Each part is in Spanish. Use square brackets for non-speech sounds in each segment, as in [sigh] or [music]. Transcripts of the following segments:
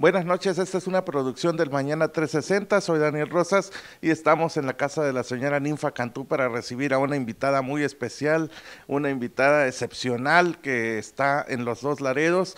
Buenas noches, esta es una producción del Mañana 360. Soy Daniel Rosas y estamos en la casa de la señora Ninfa Cantú para recibir a una invitada muy especial, una invitada excepcional que está en los dos Laredos.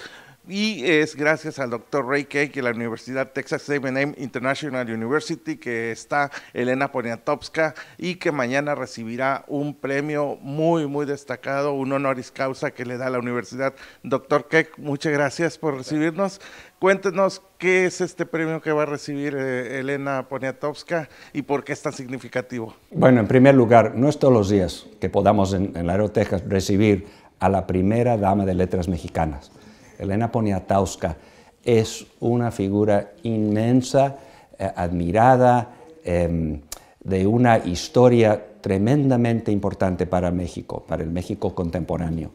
Y es gracias al doctor Ray Cake y la Universidad Texas AM International University que está Elena Poniatowska y que mañana recibirá un premio muy, muy destacado, un honoris causa que le da la universidad. Doctor Keck, muchas gracias por recibirnos. Cuéntenos qué es este premio que va a recibir eh, Elena Poniatowska y por qué es tan significativo. Bueno, en primer lugar, no es todos los días que podamos en, la Aero Texas recibir a la primera dama de letras mexicanas. Elena Poniatowska es una figura inmensa, eh, admirada, em, de una historia tremendamente importante para México, para el México contemporáneo.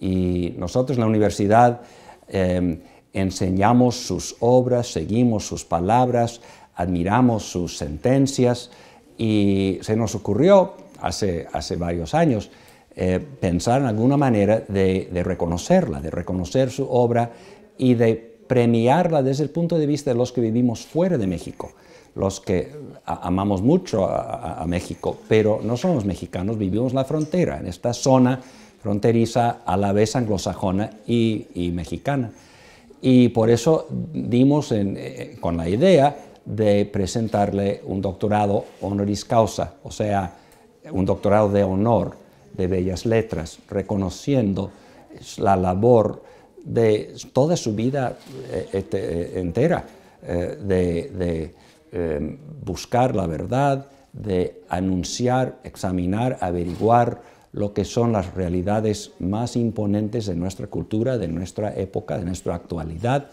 Y nosotros en la universidad em, enseñamos sus obras, seguimos sus palabras, admiramos sus sentencias y se nos ocurrió hace varios años eh, pensar en alguna manera de, reconocerla, de reconocer su obra y de premiarla desde el punto de vista de los que vivimos fuera de México, los que amamos mucho a, México, pero no somos mexicanos, vivimos en la frontera, en esta zona fronteriza a la vez anglosajona y, mexicana. Y por eso dimos eh, con la idea de presentarle un doctorado honoris causa, o sea, un doctorado de honor de Bellas Letras, reconociendo la labor de toda su vida eh, este, eh, entera, eh, de, em, buscar la verdad, de anunciar, examinar, averiguar lo que son las realidades más imponentes de nuestra cultura, de nuestra época, de nuestra actualidad,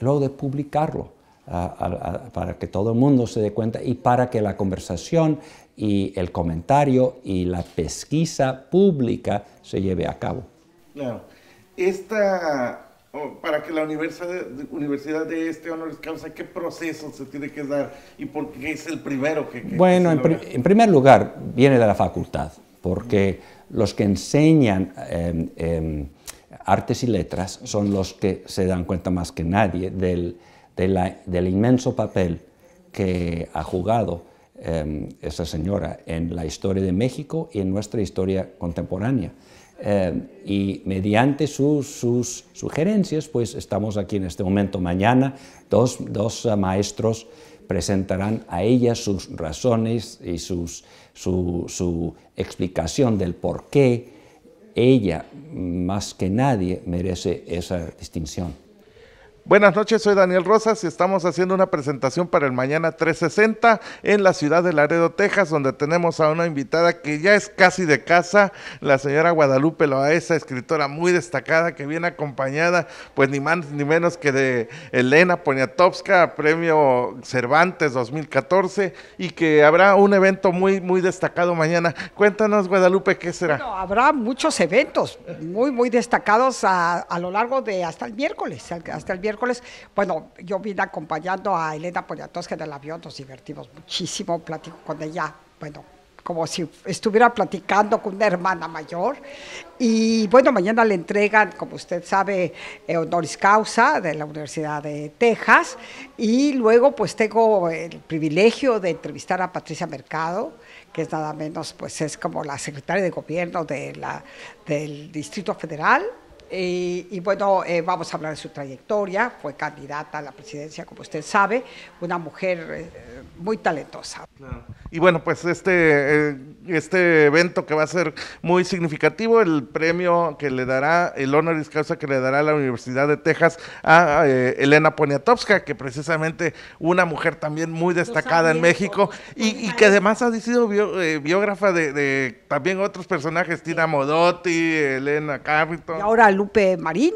y luego de publicarlo para que todo el mundo se dé cuenta y para que la conversación y el comentario y la pesquisa pública se lleve a cabo. Claro. Esta, para que la universidad, universidad de este honor causa, ¿qué proceso se tiene que dar y por qué es el primero que... bueno, en, primer lugar, viene de la facultad, porque los que enseñan... Em, em, artes y letras son los que se dan cuenta más que nadie del, del inmenso papel que ha jugado em, esa señora en la historia de México y en nuestra historia contemporánea. Em, y mediante sus, sugerencias, pues estamos aquí en este momento. Mañana dos, maestros presentarán a ella sus razones y su, explicación del por qué ella, más que nadie, merece esa distinción. Buenas noches, soy Daniel Rosas y estamos haciendo una presentación para el Mañana 360 en la ciudad de Laredo, Texas, donde tenemos a una invitada que ya es casi de casa, la señora Guadalupe Loaesa, escritora muy destacada que viene acompañada, pues ni más ni menos que de Elena Poniatowska, premio Cervantes 2014, y que habrá un evento muy, muy destacado mañana. Cuéntanos, Guadalupe, ¿qué será? habrá muchos eventos muy, muy destacados a, a lo largo de hasta el miércoles, hasta el miércoles bueno, yo vine acompañando a Elena Poniatowska en el avión, nos divertimos muchísimo, platico con ella, bueno, como si estuviera platicando con una hermana mayor. Y bueno, mañana le entregan, como usted sabe, honoris causa de la Universidad de Texas. Y luego pues tengo el privilegio de entrevistar a Patricia Mercado, que es nada menos, pues es como la secretaria de gobierno del Distrito Federal y bueno, eh, vamos a hablar de su trayectoria. Fue candidata a la presidencia, como usted sabe, una mujer eh, muy talentosa. Y bueno, pues este, eh, este evento que va a ser muy significativo, el premio que le dará, el honoris causa que le dará la Universidad de Texas a Elena Poniatowska, que precisamente una mujer también muy destacada en México y, que además ha sido biógrafa de, también otros personajes, Tina Modotti, Elena Carrington. Y ahora eh, eh, Lupe Marín,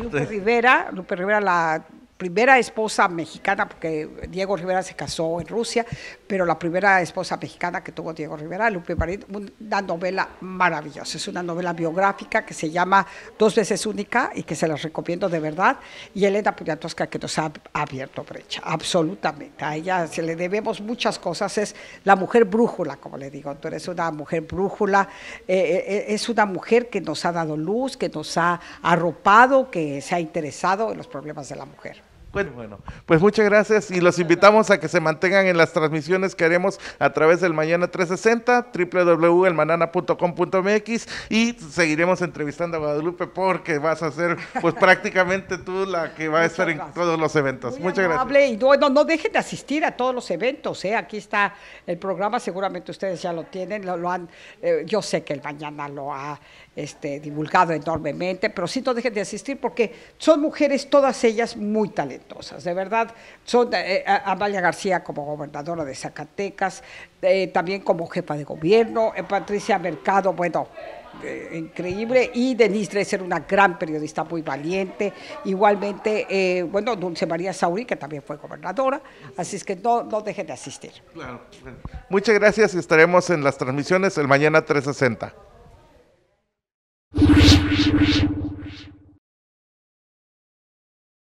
Lupe Rivera, Lupe Rivera la primera esposa mexicana, porque Diego Rivera se casó en Rusia, pero la primera esposa mexicana que tuvo Diego Rivera, Lupe Marín, una novela maravillosa. Es una novela biográfica que se llama Dos veces única y que se las recomiendo de verdad. Y Elena Tosca que nos ha abierto brecha, absolutamente. A ella se le debemos muchas cosas. Es la mujer brújula, como le digo. Tú eres una mujer brújula. Eh, eh, eh, es una mujer que nos ha dado luz, que nos ha arropado, que se ha interesado en los problemas de la mujer. Bueno, pues muchas gracias y los invitamos a que se mantengan en las transmisiones que haremos a través del Mañana 360, www.elmanana.com.mx y seguiremos entrevistando a Guadalupe porque vas a ser pues [laughs] prácticamente tú la que va a estar en todos los eventos. muchas gracias. no, dejen de asistir a todos los eventos, ¿eh? aquí está el programa, seguramente ustedes ya lo tienen, lo, han, eh, yo sé que el Mañana lo ha este, divulgado enormemente, pero sí no dejen de asistir porque son mujeres todas ellas muy talentosas de verdad. Son eh, eh, Amalia García como gobernadora de Zacatecas, eh, también como jefa de gobierno, Patricia Mercado, bueno, increíble, y Denise Dresser, una gran periodista muy valiente, igualmente, eh, bueno, Dulce María Sauri, que también fue gobernadora, así es que no, no dejen de asistir. Muchas gracias, y estaremos en las transmisiones el mañana 360.